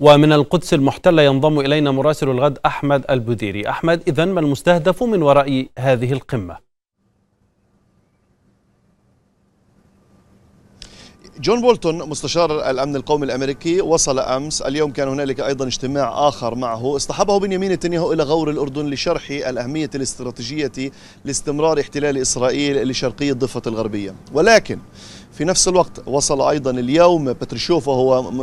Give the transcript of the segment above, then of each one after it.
ومن القدس المحتلة ينضم إلينا مراسل الغد أحمد البديري أحمد إذا ما المستهدف من وراء هذه القمة؟ جون بولتون مستشار الامن القومي الامريكي وصل امس اليوم كان هنالك ايضا اجتماع اخر معه اصطحبه بنيامين نتنياهو الى غور الاردن لشرح الاهميه الاستراتيجيه لاستمرار احتلال اسرائيل لشرقي الضفه الغربيه ولكن في نفس الوقت وصل ايضا اليوم بتريشوف وهو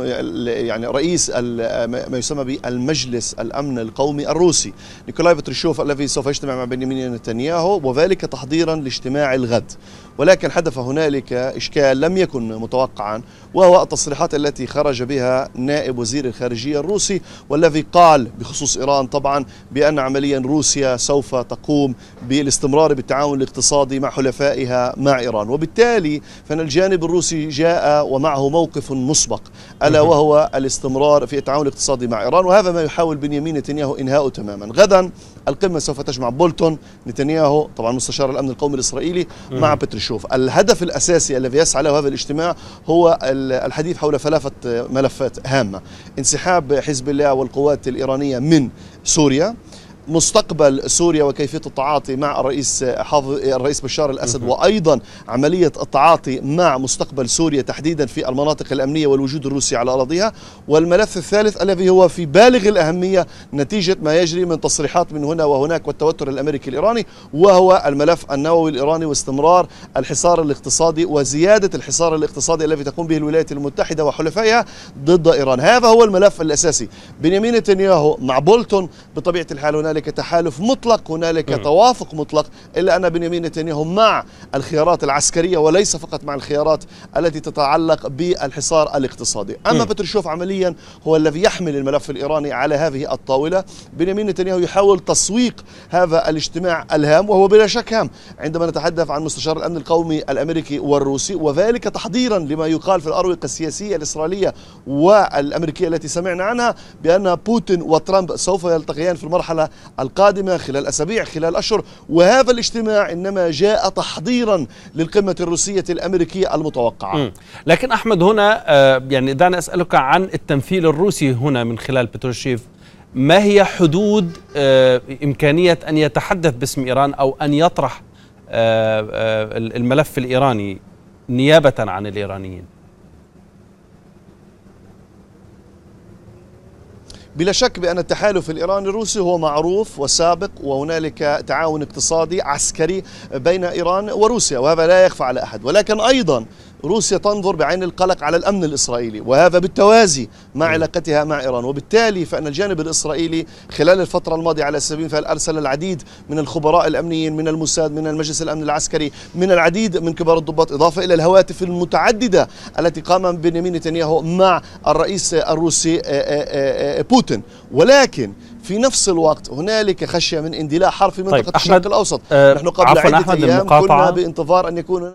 يعني رئيس ما يسمى بالمجلس الامن القومي الروسي نيكولاي بتريشوف الذي سوف يجتمع مع بنيامين نتنياهو وذلك تحضيرا لاجتماع الغد ولكن حدث هنالك اشكال لم يكن متوقعا وهو التصريحات التي خرج بها نائب وزير الخارجيه الروسي والذي قال بخصوص ايران طبعا بان عمليا روسيا سوف تقوم بالاستمرار بالتعاون الاقتصادي مع حلفائها مع ايران وبالتالي فان الجانب الجانب الروسي جاء ومعه موقف مسبق ألا وهو الاستمرار في التعاون الاقتصادي مع إيران وهذا ما يحاول بنيامين نتنياهو إنهاؤه تماما غدا القمة سوف تجمع بولتون نتنياهو طبعا مستشار الأمن القومي الإسرائيلي مع بتريشوف الهدف الأساسي الذي يسعى له هذا الاجتماع هو الحديث حول ثلاثة ملفات هامة انسحاب حزب الله والقوات الإيرانية من سوريا مستقبل سوريا وكيفيه التعاطي مع الرئيس حظ الرئيس بشار الاسد وايضا عمليه التعاطي مع مستقبل سوريا تحديدا في المناطق الامنيه والوجود الروسي على اراضيها والملف الثالث الذي هو في بالغ الاهميه نتيجه ما يجري من تصريحات من هنا وهناك والتوتر الامريكي الايراني وهو الملف النووي الايراني واستمرار الحصار الاقتصادي وزياده الحصار الاقتصادي الذي تقوم به الولايات المتحده وحلفائها ضد ايران هذا هو الملف الاساسي بنيامين نتنياهو مع بولتون بطبيعه الحال هنا هنالك تحالف مطلق هنالك م. توافق مطلق إلا أن بنيامين نتنياهو مع الخيارات العسكرية وليس فقط مع الخيارات التي تتعلق بالحصار الاقتصادي أما م. بتروشوف عمليا هو الذي يحمل الملف الإيراني على هذه الطاولة بنيامين نتنياهو يحاول تسويق هذا الاجتماع الهام وهو بلا شك هام عندما نتحدث عن مستشار الأمن القومي الأمريكي والروسي وذلك تحضيرا لما يقال في الأروقة السياسية الإسرائيلية والأمريكية التي سمعنا عنها بأن بوتين وترامب سوف يلتقيان في المرحلة القادمة خلال أسابيع خلال أشهر وهذا الاجتماع إنما جاء تحضيرا للقمة الروسية الأمريكية المتوقعة م. لكن أحمد هنا آه، يعني دعني أسألك عن التمثيل الروسي هنا من خلال بتروشيف ما هي حدود آه، إمكانية أن يتحدث باسم إيران أو أن يطرح آه، الملف الإيراني نيابة عن الإيرانيين بلا شك بأن التحالف الإيراني الروسي هو معروف وسابق وهنالك تعاون اقتصادي عسكري بين إيران وروسيا وهذا لا يخفى على أحد ولكن أيضا روسيا تنظر بعين القلق على الامن الاسرائيلي وهذا بالتوازي مع علاقتها مع ايران وبالتالي فان الجانب الاسرائيلي خلال الفتره الماضيه على سبيل المثال ارسل العديد من الخبراء الامنيين من الموساد من المجلس الامن العسكري من العديد من كبار الضباط اضافه الى الهواتف المتعدده التي قام بنيامين نتنياهو مع الرئيس الروسي آه، آه، آه، بوتين ولكن في نفس الوقت هنالك خشيه من اندلاع حرب في منطقه طيب الشرق الاوسط أه نحن قبل عده أحمد ايام المقاطعة. كنا بانتظار ان يكون